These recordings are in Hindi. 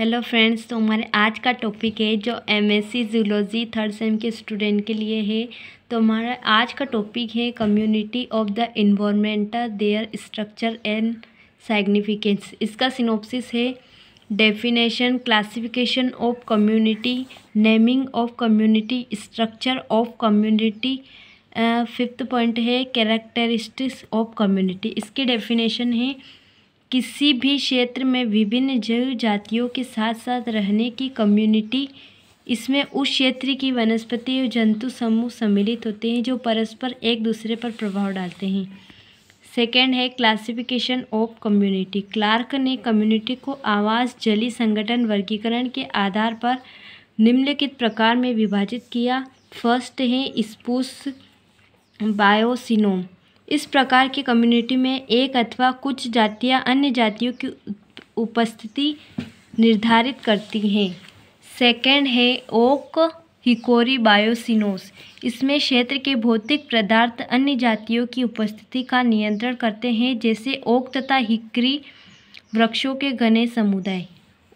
हेलो फ्रेंड्स तो हमारे आज का टॉपिक है जो एमएससी जूलॉजी थर्ड सेम के स्टूडेंट के लिए है तो हमारा आज का टॉपिक है community of the environment their structure and significance इसका सिनोप्सिस है definition classification of community naming of community structure of community fifth point है कैरेक्टरिस्टिक्स ऑफ कम्युनिटी इसकी डेफिनेशन है किसी भी क्षेत्र में विभिन्न जीव जातियों के साथ साथ रहने की कम्युनिटी इसमें उस क्षेत्र की वनस्पति और जंतु समूह सम्मिलित होते हैं जो परस्पर एक दूसरे पर प्रभाव डालते हैं सेकेंड है क्लासिफिकेशन ऑफ कम्युनिटी क्लार्क ने कम्युनिटी को आवास जली संगठन वर्गीकरण के आधार पर निम्नलिखित प्रकार में विभाजित किया फर्स्ट है स्पूस बायोसिनोम इस प्रकार की कम्युनिटी में एक अथवा कुछ जातियाँ अन्य जातियों की उपस्थिति निर्धारित करती हैं सेकंड है ओक हिकोरी बायोसिनोस इसमें क्षेत्र के भौतिक पदार्थ अन्य जातियों की उपस्थिति का नियंत्रण करते हैं जैसे ओक तथा हिकरी वृक्षों के घने समुदाय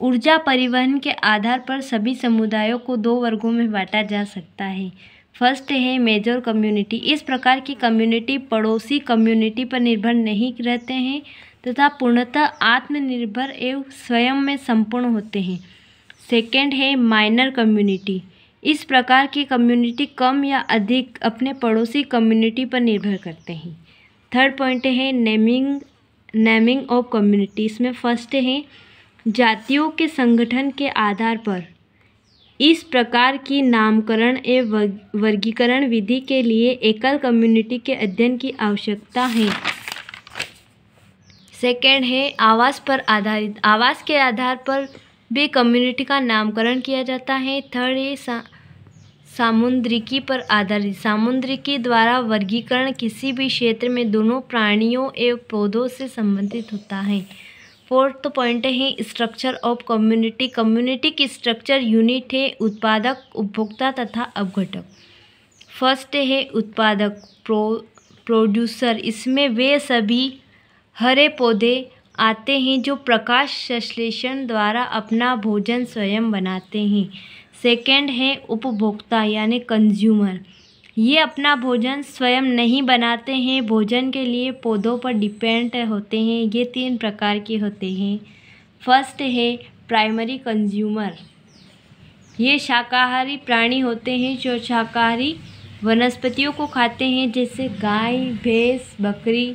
ऊर्जा परिवहन के आधार पर सभी समुदायों को दो वर्गों में बांटा जा सकता है फर्स्ट है मेजर कम्युनिटी इस प्रकार की कम्युनिटी पड़ोसी कम्युनिटी पर निर्भर नहीं रहते हैं तथा तो पूर्णतः आत्मनिर्भर एवं स्वयं में संपूर्ण होते हैं सेकेंड है माइनर कम्युनिटी इस प्रकार की कम्युनिटी कम या अधिक अपने पड़ोसी कम्युनिटी पर निर्भर करते हैं थर्ड पॉइंट है नेमिंग नेमिंग ऑफ कम्युनिटी इसमें फर्स्ट है जातियों के संगठन के आधार पर इस प्रकार की नामकरण एवं वर्गीकरण विधि के लिए एकल कम्युनिटी के अध्ययन की आवश्यकता है सेकेंड है आवास पर आधारित आवास के आधार पर भी कम्युनिटी का नामकरण किया जाता है थर्ड है सा, सामुद्रिकी पर आधारित सामुद्रिकी द्वारा वर्गीकरण किसी भी क्षेत्र में दोनों प्राणियों एवं पौधों से संबंधित होता है फोर्थ पॉइंट है स्ट्रक्चर ऑफ कम्युनिटी कम्युनिटी की स्ट्रक्चर यूनिट है उत्पादक उपभोक्ता तथा अवघटक फर्स्ट है उत्पादक प्रो प्रोड्यूसर इसमें वे सभी हरे पौधे आते हैं जो प्रकाश संश्लेषण द्वारा अपना भोजन स्वयं बनाते हैं सेकंड है उपभोक्ता यानी कंज्यूमर ये अपना भोजन स्वयं नहीं बनाते हैं भोजन के लिए पौधों पर डिपेंड होते हैं ये तीन प्रकार के होते हैं फर्स्ट है प्राइमरी कंज्यूमर ये शाकाहारी प्राणी होते हैं जो शाकाहारी वनस्पतियों को खाते हैं जैसे गाय भैंस बकरी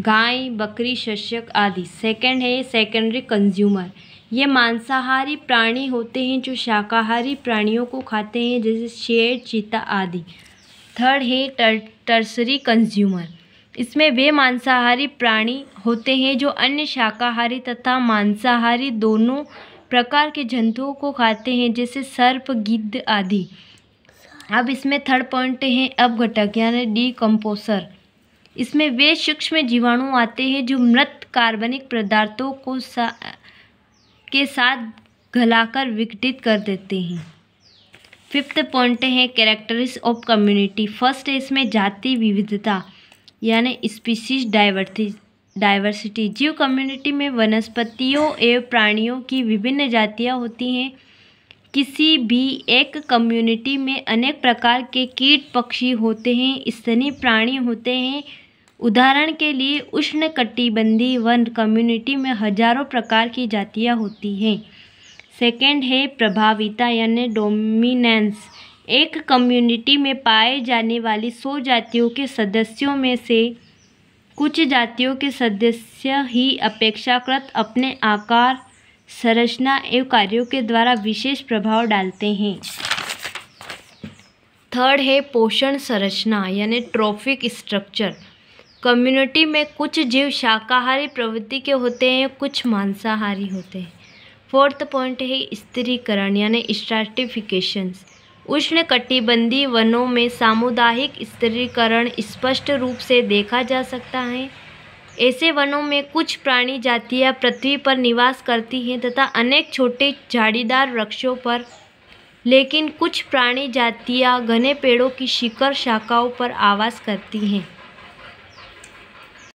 गाय बकरी शशक आदि सेकंड है सेकेंडरी कंज्यूमर ये मांसाहारी प्राणी होते हैं जो शाकाहारी प्राणियों को खाते हैं जैसे शेर चीता आदि थर्ड है टर, टर्सरी कंज्यूमर इसमें वे मांसाहारी प्राणी होते हैं जो अन्य शाकाहारी तथा मांसाहारी दोनों प्रकार के जंतुओं को खाते हैं जैसे सर्प गिद्ध आदि अब इसमें थर्ड पॉइंट है घटक यानी डीकम्पोसर इसमें वे सूक्ष्म जीवाणु आते हैं जो मृत कार्बनिक पदार्थों को के साथ घलाकर विघटित कर देते हैं फिफ्थ पॉइंट है कैरेक्टरिस्ट ऑफ कम्युनिटी फर्स्ट है इसमें जाति विविधता यानी स्पीसीज डाइवर्सिटी डाइवर्सिटी जीव कम्युनिटी में वनस्पतियों एवं प्राणियों की विभिन्न जातियां होती हैं किसी भी एक कम्युनिटी में अनेक प्रकार के कीट पक्षी होते हैं स्तनी प्राणी होते हैं उदाहरण के लिए उष्णकटिबंधीय वन कम्युनिटी में हजारों प्रकार की जातियाँ होती हैं सेकेंड है प्रभाविता यानी डोमिनेंस एक कम्युनिटी में पाए जाने वाली सौ जातियों के सदस्यों में से कुछ जातियों के सदस्य ही अपेक्षाकृत अपने आकार संरचना एवं कार्यों के द्वारा विशेष प्रभाव डालते हैं थर्ड है पोषण संरचना यानी ट्रॉफिक स्ट्रक्चर कम्युनिटी में कुछ जीव शाकाहारी प्रवृत्ति के होते हैं कुछ मांसाहारी होते हैं फोर्थ पॉइंट है स्त्रीकरण यानी स्ट्राटिफिकेशंस उष्ण कटिबंधी वनों में सामुदायिक स्त्रीकरण स्पष्ट रूप से देखा जा सकता है ऐसे वनों में कुछ प्राणी जातियाँ पृथ्वी पर निवास करती हैं तथा अनेक छोटे झाड़ीदार वृक्षों पर लेकिन कुछ प्राणी जातियाँ घने पेड़ों की शिखर शाखाओं पर आवास करती हैं